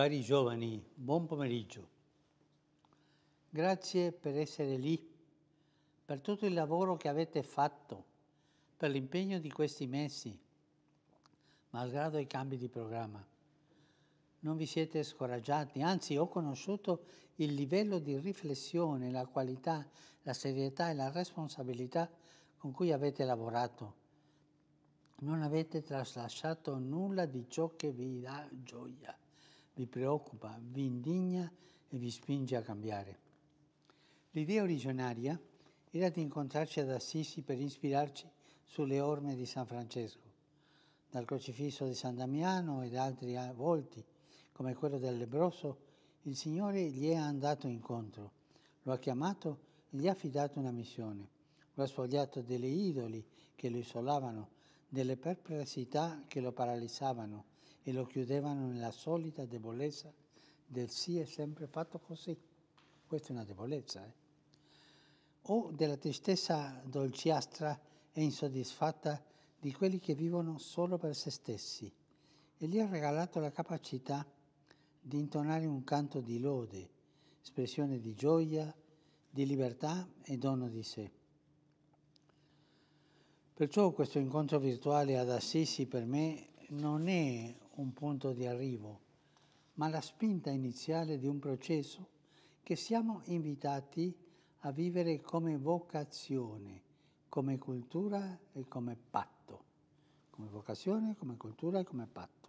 Cari giovani, buon pomeriggio. Grazie per essere lì, per tutto il lavoro che avete fatto, per l'impegno di questi mesi, malgrado i cambi di programma. Non vi siete scoraggiati, anzi ho conosciuto il livello di riflessione, la qualità, la serietà e la responsabilità con cui avete lavorato. Non avete traslasciato nulla di ciò che vi dà gioia vi preoccupa, vi indigna e vi spinge a cambiare. L'idea originaria era di incontrarci ad Assisi per ispirarci sulle orme di San Francesco, dal crocifisso di San Damiano ed altri volti, come quello del lebroso, il Signore gli è andato incontro, lo ha chiamato e gli ha affidato una missione, lo ha sfogliato delle idoli che lo isolavano, delle perplessità che lo paralizzavano, e lo chiudevano nella solita debolezza del sì è sempre fatto così. Questa è una debolezza. Eh? O della tristezza dolciastra e insoddisfatta di quelli che vivono solo per se stessi. E gli ha regalato la capacità di intonare un canto di lode, espressione di gioia, di libertà e dono di sé. Perciò questo incontro virtuale ad Assisi per me non è un punto di arrivo, ma la spinta iniziale di un processo che siamo invitati a vivere come vocazione, come cultura e come patto. Come vocazione, come cultura e come patto.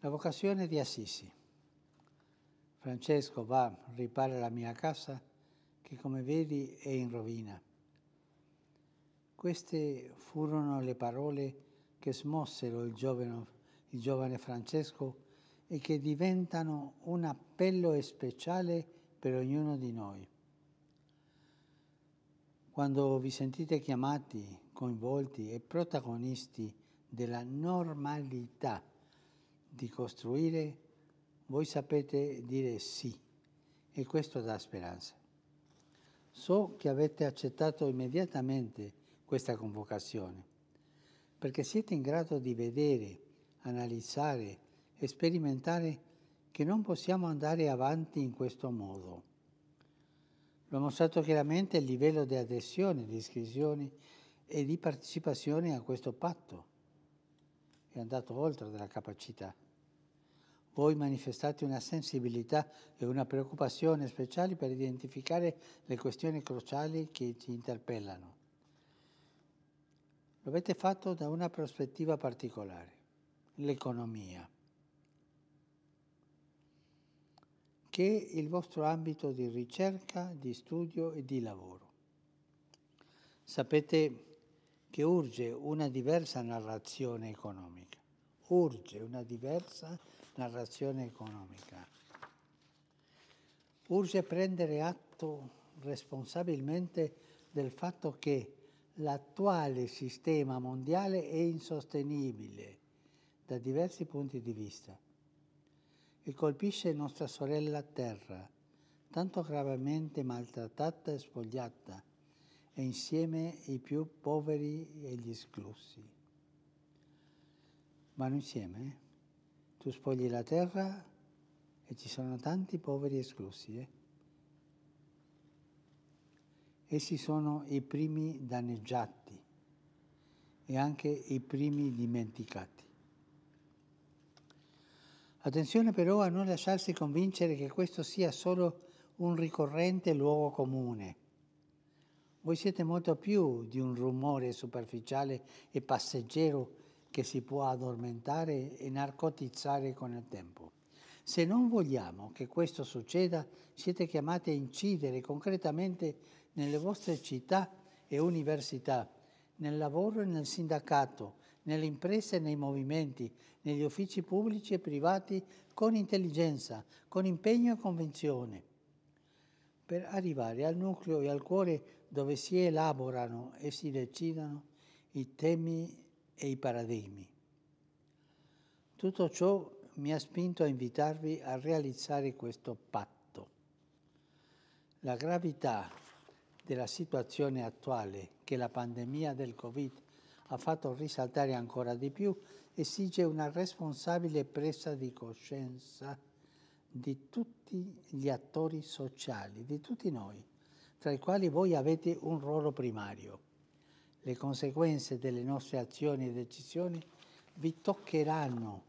La vocazione di Assisi. Francesco va, ripara la mia casa che come vedi è in rovina. Queste furono le parole che smossero il giovane, il giovane Francesco e che diventano un appello speciale per ognuno di noi. Quando vi sentite chiamati, coinvolti e protagonisti della normalità di costruire, voi sapete dire sì e questo dà speranza. So che avete accettato immediatamente questa convocazione perché siete in grado di vedere, analizzare e sperimentare che non possiamo andare avanti in questo modo. L'ho mostrato chiaramente il livello di adesione, di iscrizione e di partecipazione a questo patto. È andato oltre della capacità. Voi manifestate una sensibilità e una preoccupazione speciali per identificare le questioni cruciali che ci interpellano lo avete fatto da una prospettiva particolare, l'economia, che è il vostro ambito di ricerca, di studio e di lavoro. Sapete che urge una diversa narrazione economica, urge una diversa narrazione economica. Urge prendere atto responsabilmente del fatto che l'attuale sistema mondiale è insostenibile da diversi punti di vista e colpisce nostra sorella Terra, tanto gravemente maltrattata e spogliata, e insieme i più poveri e gli esclusi. Vanno insieme, eh? tu spogli la Terra e ci sono tanti poveri esclusi. Eh? Essi sono i primi danneggiati e anche i primi dimenticati. Attenzione però a non lasciarsi convincere che questo sia solo un ricorrente luogo comune. Voi siete molto più di un rumore superficiale e passeggero che si può addormentare e narcotizzare con il tempo. Se non vogliamo che questo succeda, siete chiamati a incidere concretamente nelle vostre città e università, nel lavoro e nel sindacato, nelle imprese e nei movimenti, negli uffici pubblici e privati con intelligenza, con impegno e convinzione. Per arrivare al nucleo e al cuore dove si elaborano e si decidono i temi e i paradigmi. Tutto ciò mi ha spinto a invitarvi a realizzare questo patto. La gravità della situazione attuale che la pandemia del Covid ha fatto risaltare ancora di più esige una responsabile presa di coscienza di tutti gli attori sociali, di tutti noi, tra i quali voi avete un ruolo primario. Le conseguenze delle nostre azioni e decisioni vi toccheranno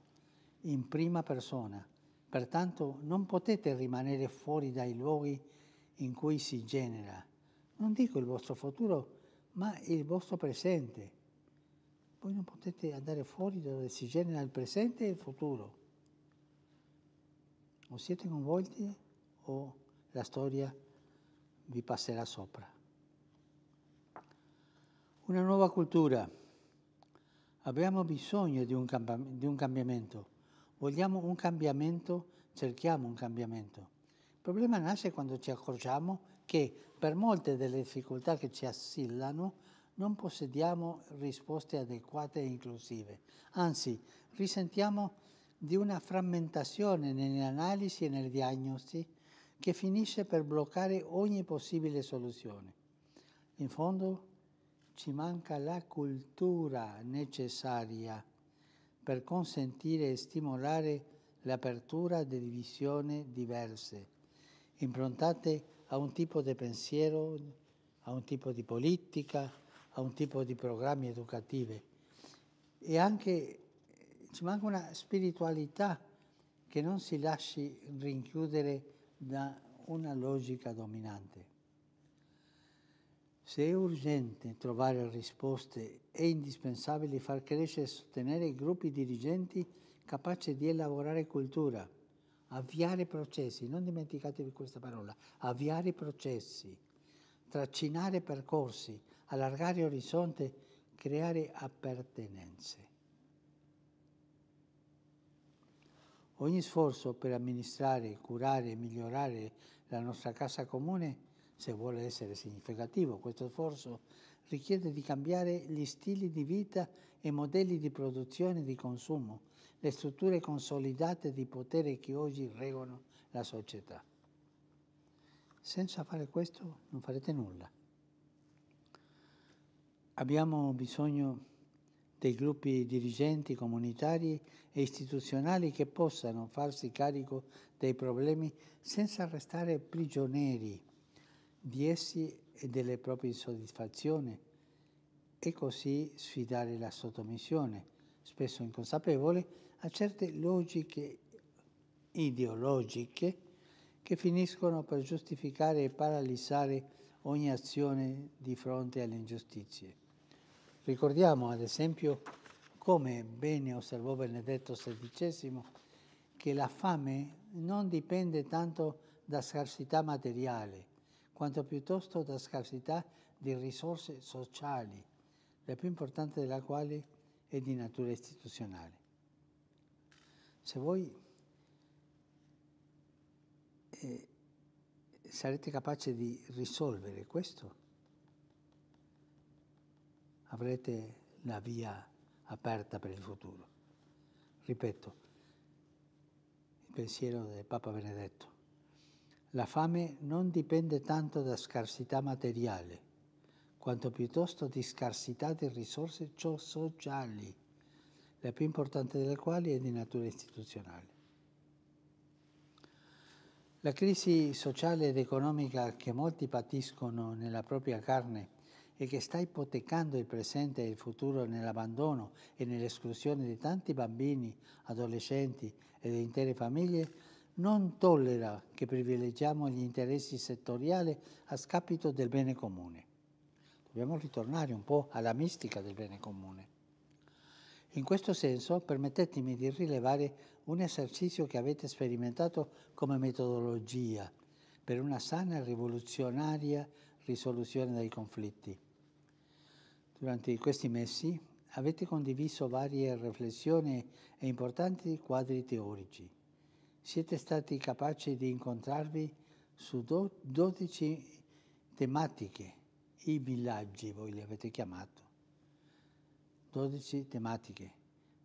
in prima persona, pertanto non potete rimanere fuori dai luoghi in cui si genera non dico il vostro futuro, ma il vostro presente. Voi non potete andare fuori da dove si genera il presente e il futuro. O siete coinvolti o la storia vi passerà sopra. Una nuova cultura. Abbiamo bisogno di un, di un cambiamento. Vogliamo un cambiamento, cerchiamo un cambiamento. Il problema nasce quando ci accorgiamo che per molte delle difficoltà che ci assillano non possediamo risposte adeguate e inclusive, anzi risentiamo di una frammentazione nelle analisi e nelle diagnosi che finisce per bloccare ogni possibile soluzione. In fondo ci manca la cultura necessaria per consentire e stimolare l'apertura di divisioni diverse, improntate a un tipo di pensiero, a un tipo di politica, a un tipo di programmi educativi. E anche ci manca una spiritualità che non si lasci rinchiudere da una logica dominante. Se è urgente trovare risposte, è indispensabile far crescere e sostenere i gruppi dirigenti capaci di elaborare cultura avviare processi, non dimenticatevi questa parola, avviare processi, traccinare percorsi, allargare orizzonte, creare appartenenze. Ogni sforzo per amministrare, curare e migliorare la nostra casa comune, se vuole essere significativo questo sforzo, richiede di cambiare gli stili di vita e modelli di produzione e di consumo, le strutture consolidate di potere che oggi regolano la società. Senza fare questo non farete nulla. Abbiamo bisogno dei gruppi dirigenti comunitari e istituzionali che possano farsi carico dei problemi senza restare prigionieri di essi e delle proprie insoddisfazioni e così sfidare la sottomissione, spesso inconsapevole, a certe logiche ideologiche che finiscono per giustificare e paralizzare ogni azione di fronte alle ingiustizie. Ricordiamo ad esempio come bene osservò Benedetto XVI che la fame non dipende tanto da scarsità materiale, quanto piuttosto da scarsità di risorse sociali, la più importante della quale è di natura istituzionale se voi eh, sarete capaci di risolvere questo, avrete la via aperta per il futuro. Ripeto, il pensiero del Papa Benedetto. La fame non dipende tanto da scarsità materiale, quanto piuttosto di scarsità di risorse sociali la più importante delle quali è di natura istituzionale. La crisi sociale ed economica che molti patiscono nella propria carne e che sta ipotecando il presente e il futuro nell'abbandono e nell'esclusione di tanti bambini, adolescenti e di intere famiglie, non tollera che privilegiamo gli interessi settoriali a scapito del bene comune. Dobbiamo ritornare un po' alla mistica del bene comune. In questo senso, permettetemi di rilevare un esercizio che avete sperimentato come metodologia per una sana e rivoluzionaria risoluzione dei conflitti. Durante questi mesi avete condiviso varie riflessioni e importanti quadri teorici. Siete stati capaci di incontrarvi su 12 tematiche, i villaggi voi li avete chiamati 12 tematiche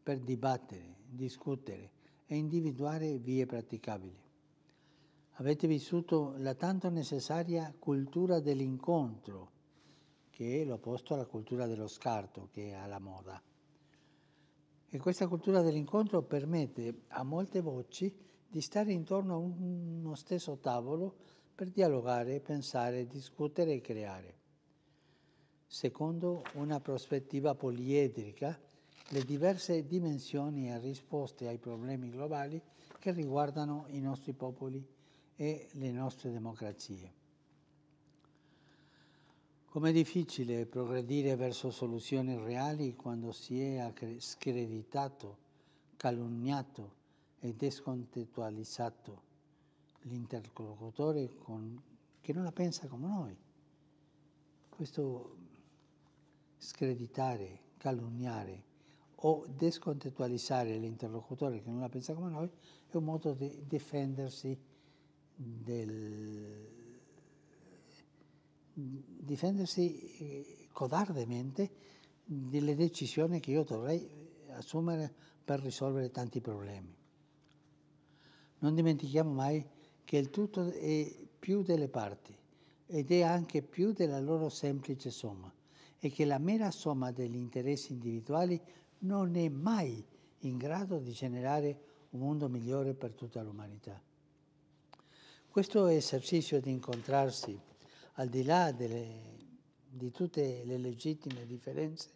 per dibattere, discutere e individuare vie praticabili. Avete vissuto la tanto necessaria cultura dell'incontro, che è l'opposto alla cultura dello scarto, che è alla moda. E questa cultura dell'incontro permette a molte voci di stare intorno a uno stesso tavolo per dialogare, pensare, discutere e creare secondo una prospettiva poliedrica, le diverse dimensioni e risposte ai problemi globali che riguardano i nostri popoli e le nostre democrazie. Com'è difficile progredire verso soluzioni reali quando si è screditato, calunniato e descontestualizzato l'interlocutore che non la pensa come noi. Questo screditare, calunniare o descontentualizzare l'interlocutore che non la pensa come noi è un modo di difendersi del difendersi eh, codardemente delle decisioni che io dovrei assumere per risolvere tanti problemi. Non dimentichiamo mai che il tutto è più delle parti ed è anche più della loro semplice somma è che la mera somma degli interessi individuali non è mai in grado di generare un mondo migliore per tutta l'umanità. Questo esercizio di incontrarsi, al di là delle, di tutte le legittime differenze,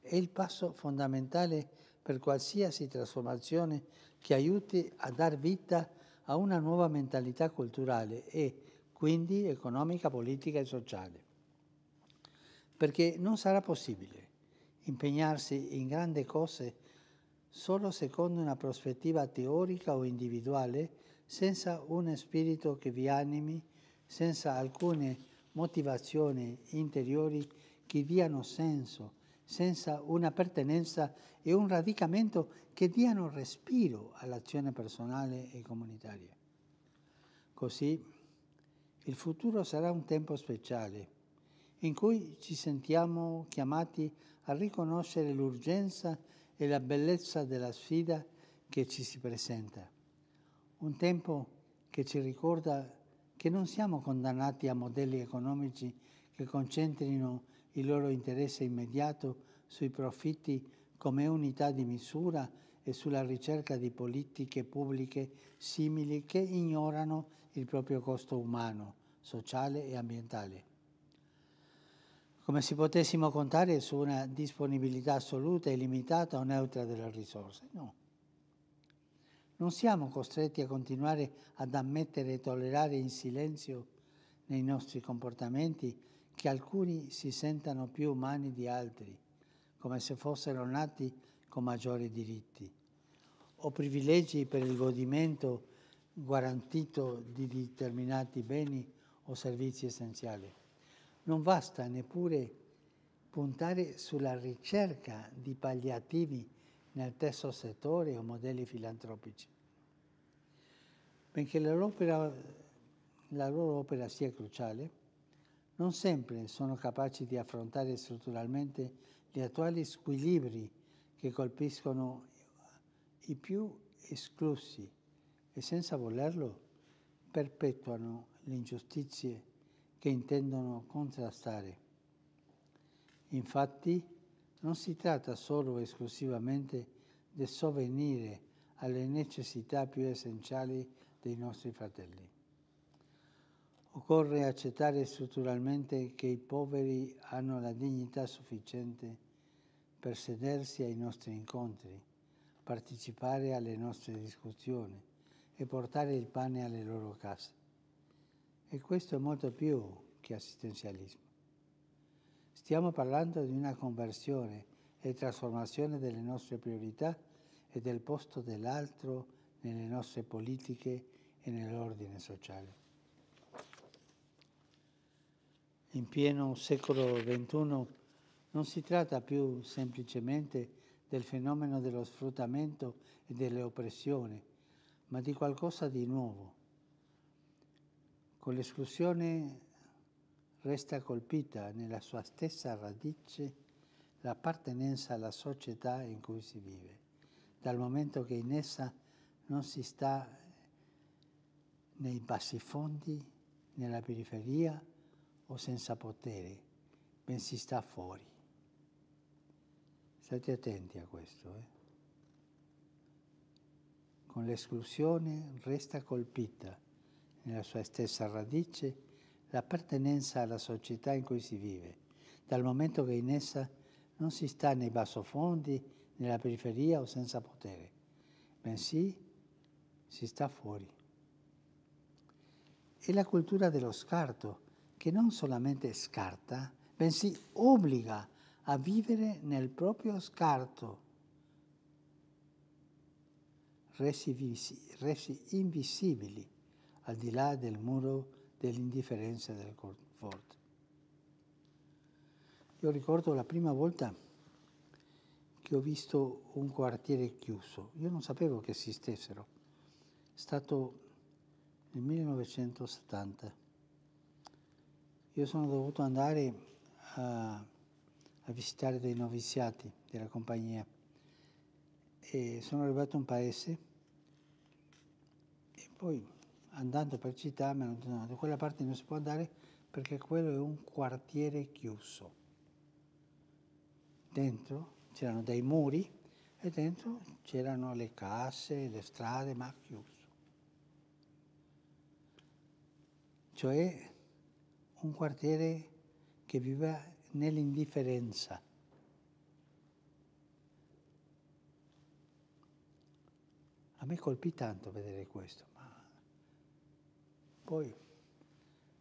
è il passo fondamentale per qualsiasi trasformazione che aiuti a dar vita a una nuova mentalità culturale e quindi economica, politica e sociale perché non sarà possibile impegnarsi in grandi cose solo secondo una prospettiva teorica o individuale, senza un spirito che vi animi, senza alcune motivazioni interiori che diano senso, senza una pertenenza e un radicamento che diano respiro all'azione personale e comunitaria. Così il futuro sarà un tempo speciale, in cui ci sentiamo chiamati a riconoscere l'urgenza e la bellezza della sfida che ci si presenta. Un tempo che ci ricorda che non siamo condannati a modelli economici che concentrino il loro interesse immediato sui profitti come unità di misura e sulla ricerca di politiche pubbliche simili che ignorano il proprio costo umano, sociale e ambientale come se potessimo contare su una disponibilità assoluta, illimitata o neutra delle risorse. No. Non siamo costretti a continuare ad ammettere e tollerare in silenzio nei nostri comportamenti che alcuni si sentano più umani di altri, come se fossero nati con maggiori diritti, o privilegi per il godimento garantito di determinati beni o servizi essenziali. Non basta neppure puntare sulla ricerca di palliativi nel terzo settore o modelli filantropici, benché la loro opera, la loro opera sia cruciale, non sempre sono capaci di affrontare strutturalmente gli attuali squilibri che colpiscono i più esclusi e senza volerlo perpetuano le ingiustizie che intendono contrastare. Infatti non si tratta solo e esclusivamente di sovvenire alle necessità più essenziali dei nostri fratelli. Occorre accettare strutturalmente che i poveri hanno la dignità sufficiente per sedersi ai nostri incontri, partecipare alle nostre discussioni e portare il pane alle loro case. E questo è molto più che assistenzialismo. Stiamo parlando di una conversione e trasformazione delle nostre priorità e del posto dell'altro nelle nostre politiche e nell'ordine sociale. In pieno secolo XXI non si tratta più semplicemente del fenomeno dello sfruttamento e delle oppressioni, ma di qualcosa di nuovo con l'esclusione resta colpita nella sua stessa radice l'appartenenza alla società in cui si vive, dal momento che in essa non si sta nei bassi fondi, nella periferia o senza potere, bensì sta fuori. State attenti a questo. Eh? Con l'esclusione resta colpita nella sua stessa radice, l'appartenenza alla società in cui si vive, dal momento che in essa non si sta nei bassofondi, nella periferia o senza potere, bensì si sta fuori. È la cultura dello scarto che non solamente scarta, bensì obbliga a vivere nel proprio scarto, resi, resi invisibili al di là del muro dell'indifferenza del confort. Io ricordo la prima volta che ho visto un quartiere chiuso, io non sapevo che esistessero, è stato nel 1970. Io sono dovuto andare a, a visitare dei noviziati della compagnia e sono arrivato in paese e poi andando per città mi hanno detto no, da quella parte non si può andare perché quello è un quartiere chiuso. Dentro c'erano dei muri e dentro c'erano le casse, le strade, ma chiuso. Cioè un quartiere che viveva nell'indifferenza. A me colpì tanto vedere questo, ma poi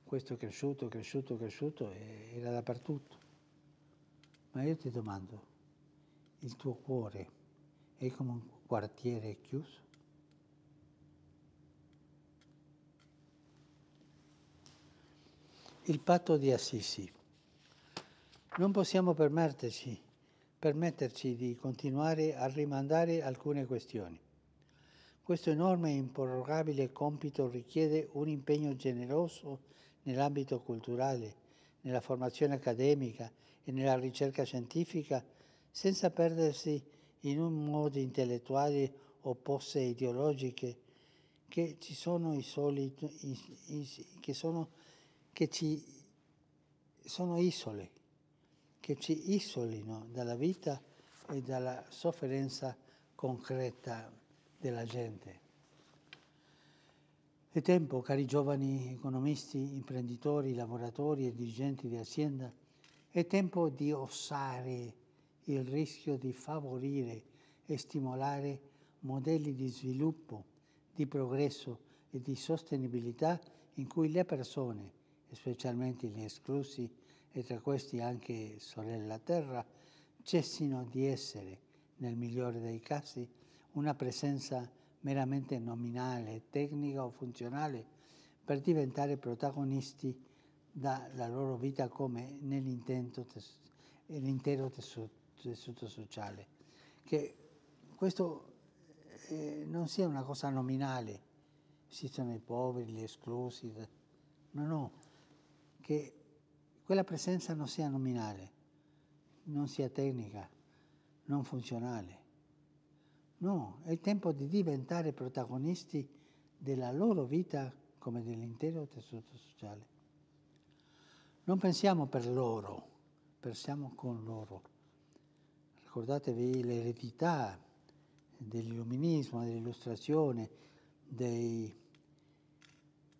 questo è cresciuto, cresciuto, cresciuto e era dappertutto. Ma io ti domando, il tuo cuore è come un quartiere chiuso? Il patto di Assisi. Non possiamo permetterci, permetterci di continuare a rimandare alcune questioni. Questo enorme e improrogabile compito richiede un impegno generoso nell'ambito culturale, nella formazione accademica e nella ricerca scientifica, senza perdersi in un modo intellettuale o posse ideologiche che ci sono i soliti, che sono, che ci sono isole, che ci isolino dalla vita e dalla sofferenza concreta della gente. È tempo, cari giovani economisti, imprenditori, lavoratori e dirigenti di azienda, è tempo di osare il rischio di favorire e stimolare modelli di sviluppo, di progresso e di sostenibilità in cui le persone, specialmente gli esclusi, e tra questi anche Sorella Terra, cessino di essere, nel migliore dei casi, una presenza meramente nominale, tecnica o funzionale, per diventare protagonisti della loro vita come nell'intero tessuto, tessuto sociale. Che questo eh, non sia una cosa nominale, esistono i poveri, gli esclusi, eh, no, no, che quella presenza non sia nominale, non sia tecnica, non funzionale, No, è il tempo di diventare protagonisti della loro vita come dell'intero tessuto sociale. Non pensiamo per loro, pensiamo con loro. Ricordatevi l'eredità dell'illuminismo, dell'illustrazione, dei,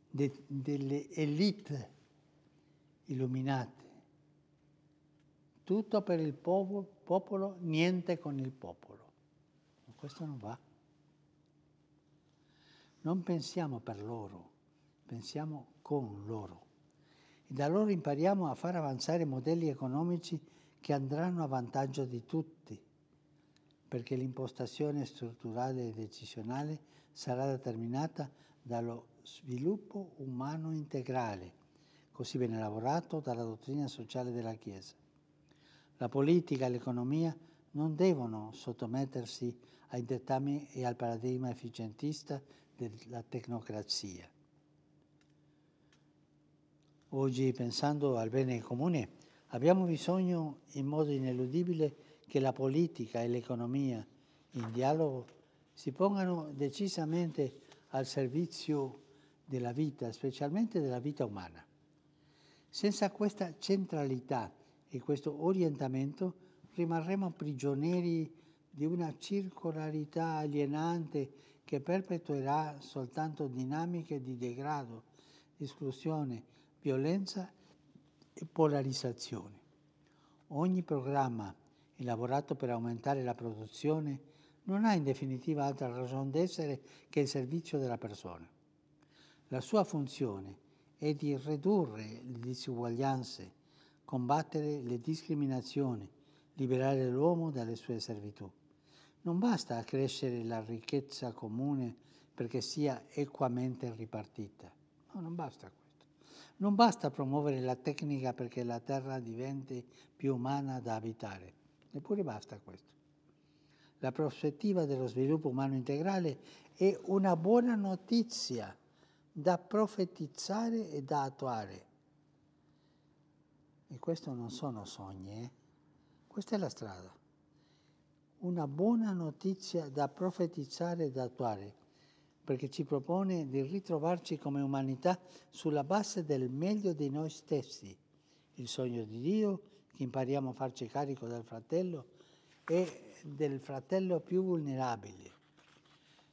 de, delle elite illuminate. Tutto per il popolo, popolo niente con il popolo questo non va. Non pensiamo per loro, pensiamo con loro. E da loro impariamo a far avanzare modelli economici che andranno a vantaggio di tutti, perché l'impostazione strutturale e decisionale sarà determinata dallo sviluppo umano integrale, così ben elaborato dalla dottrina sociale della Chiesa. La politica e l'economia non devono sottomettersi ai dettami e al paradigma efficientista della tecnocrazia. Oggi, pensando al bene comune, abbiamo bisogno in modo ineludibile che la politica e l'economia in dialogo si pongano decisamente al servizio della vita, specialmente della vita umana. Senza questa centralità e questo orientamento rimarremo prigionieri di una circolarità alienante che perpetuerà soltanto dinamiche di degrado, esclusione, violenza e polarizzazione. Ogni programma elaborato per aumentare la produzione non ha in definitiva altra ragione d'essere che il servizio della persona. La sua funzione è di ridurre le disuguaglianze, combattere le discriminazioni, liberare l'uomo dalle sue servitù non basta accrescere la ricchezza comune perché sia equamente ripartita. No, non basta questo. Non basta promuovere la tecnica perché la terra diventi più umana da abitare. Neppure basta questo. La prospettiva dello sviluppo umano integrale è una buona notizia da profetizzare e da attuare. E questo non sono sogni, eh? questa è la strada una buona notizia da profetizzare e da attuare, perché ci propone di ritrovarci come umanità sulla base del meglio di noi stessi, il sogno di Dio, che impariamo a farci carico del fratello e del fratello più vulnerabile.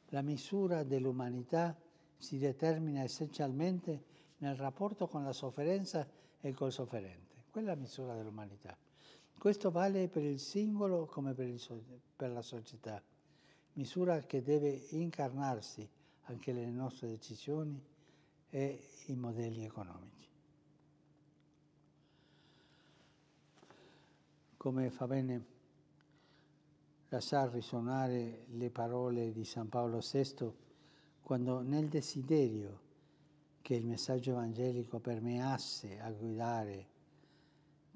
La misura dell'umanità si determina essenzialmente nel rapporto con la sofferenza e col sofferente. Quella è la misura dell'umanità. Questo vale per il singolo come per, so per la società, misura che deve incarnarsi anche nelle nostre decisioni e i modelli economici. Come fa bene lasciar risuonare le parole di San Paolo VI quando nel desiderio che il messaggio evangelico permeasse a guidare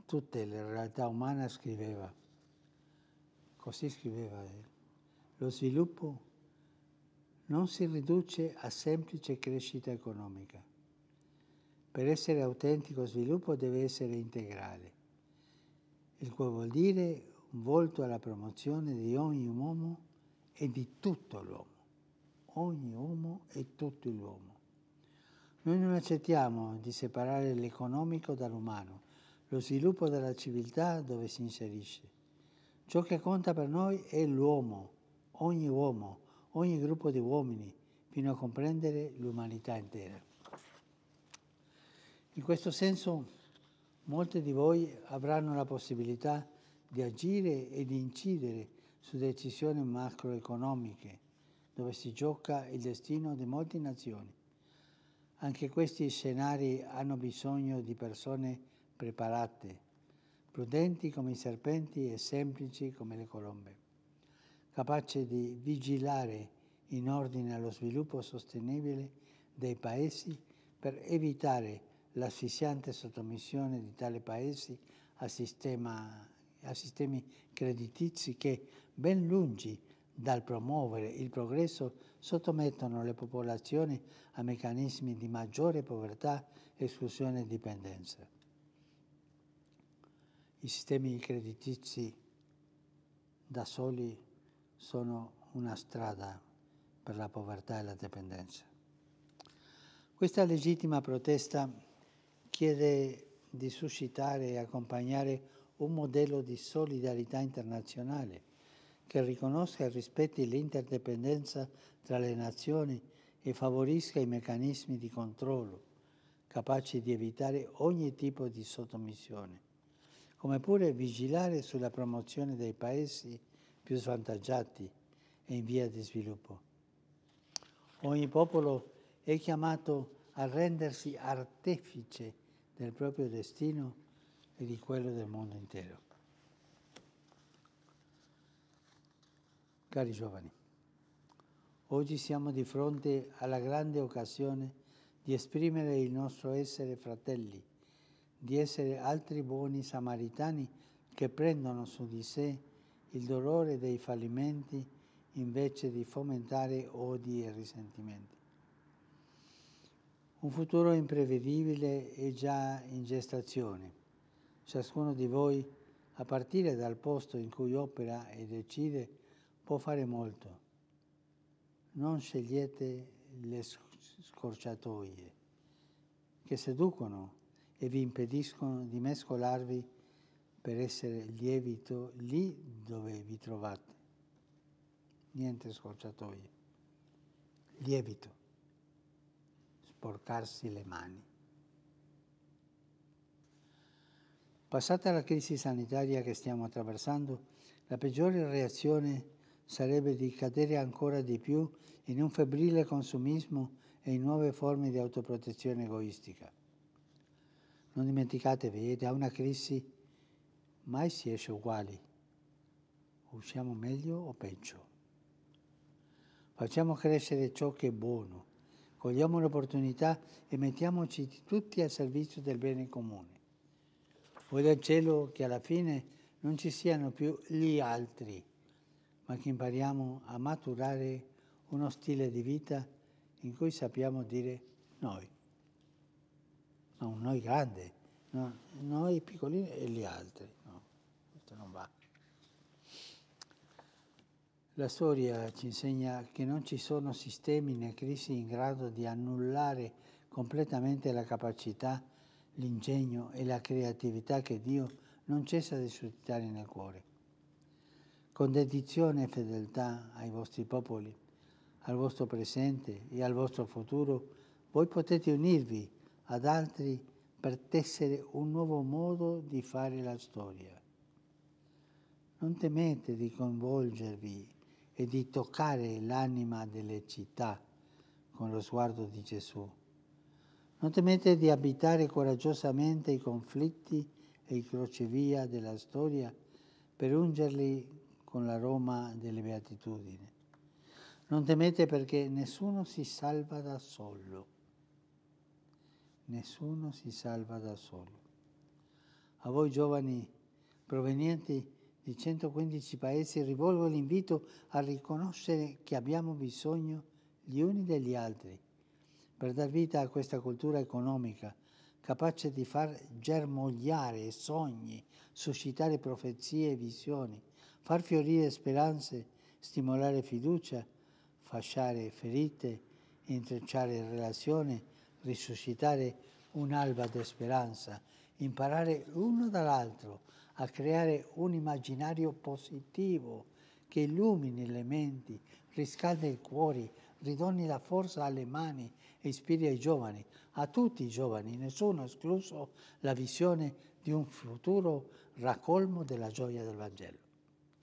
tutte le realtà umane scriveva. Così scriveva. Lo sviluppo non si riduce a semplice crescita economica. Per essere autentico sviluppo deve essere integrale, il quale vuol dire volto alla promozione di ogni uomo e di tutto l'uomo. Ogni uomo e tutto l'uomo. Noi non accettiamo di separare l'economico dall'umano, lo sviluppo della civiltà dove si inserisce. Ciò che conta per noi è l'uomo, ogni uomo, ogni gruppo di uomini, fino a comprendere l'umanità intera. In questo senso, molti di voi avranno la possibilità di agire e di incidere su decisioni macroeconomiche, dove si gioca il destino di molte nazioni. Anche questi scenari hanno bisogno di persone preparate, prudenti come i serpenti e semplici come le colombe, capace di vigilare in ordine allo sviluppo sostenibile dei paesi per evitare l'assfissiante sottomissione di tale paesi a, sistema, a sistemi creditizi che, ben lungi dal promuovere il progresso, sottomettono le popolazioni a meccanismi di maggiore povertà, esclusione e dipendenza i sistemi creditizi da soli sono una strada per la povertà e la dipendenza. Questa legittima protesta chiede di suscitare e accompagnare un modello di solidarietà internazionale che riconosca e rispetti l'interdipendenza tra le nazioni e favorisca i meccanismi di controllo capaci di evitare ogni tipo di sottomissione come pure vigilare sulla promozione dei paesi più svantaggiati e in via di sviluppo. Ogni popolo è chiamato a rendersi artefice del proprio destino e di quello del mondo intero. Cari giovani, oggi siamo di fronte alla grande occasione di esprimere il nostro essere fratelli di essere altri buoni samaritani che prendono su di sé il dolore dei fallimenti invece di fomentare odi e risentimenti. Un futuro imprevedibile è già in gestazione. Ciascuno di voi, a partire dal posto in cui opera e decide, può fare molto. Non scegliete le scorciatoie che seducono e vi impediscono di mescolarvi per essere lievito lì dove vi trovate. Niente scorciatoie. Lievito. Sporcarsi le mani. Passata la crisi sanitaria che stiamo attraversando, la peggiore reazione sarebbe di cadere ancora di più in un febbrile consumismo e in nuove forme di autoprotezione egoistica. Non dimenticatevi, eh, da una crisi mai si esce uguali. Usciamo meglio o peggio. Facciamo crescere ciò che è buono, cogliamo l'opportunità e mettiamoci tutti al servizio del bene comune. Voglio al cielo che alla fine non ci siano più gli altri, ma che impariamo a maturare uno stile di vita in cui sappiamo dire noi no, noi grandi, no, noi piccolini e gli altri. No, questo non va. La storia ci insegna che non ci sono sistemi né crisi in grado di annullare completamente la capacità, l'ingegno e la creatività che Dio non cessa di suscitare nel cuore. Con dedizione e fedeltà ai vostri popoli, al vostro presente e al vostro futuro, voi potete unirvi ad altri per tessere un nuovo modo di fare la storia. Non temete di coinvolgervi e di toccare l'anima delle città con lo sguardo di Gesù. Non temete di abitare coraggiosamente i conflitti e i crocevia della storia per ungerli con la Roma delle beatitudini. Non temete perché nessuno si salva da solo nessuno si salva da solo. A voi giovani provenienti di 115 paesi rivolgo l'invito a riconoscere che abbiamo bisogno gli uni degli altri per dar vita a questa cultura economica capace di far germogliare sogni, suscitare profezie e visioni, far fiorire speranze, stimolare fiducia, fasciare ferite, intrecciare relazioni, risuscitare un'alba di speranza, imparare uno dall'altro a creare un immaginario positivo che illumini le menti, riscalda i cuori, ridoni la forza alle mani e ispiri ai giovani, a tutti i giovani, nessuno escluso, la visione di un futuro raccolmo della gioia del Vangelo.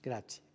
Grazie.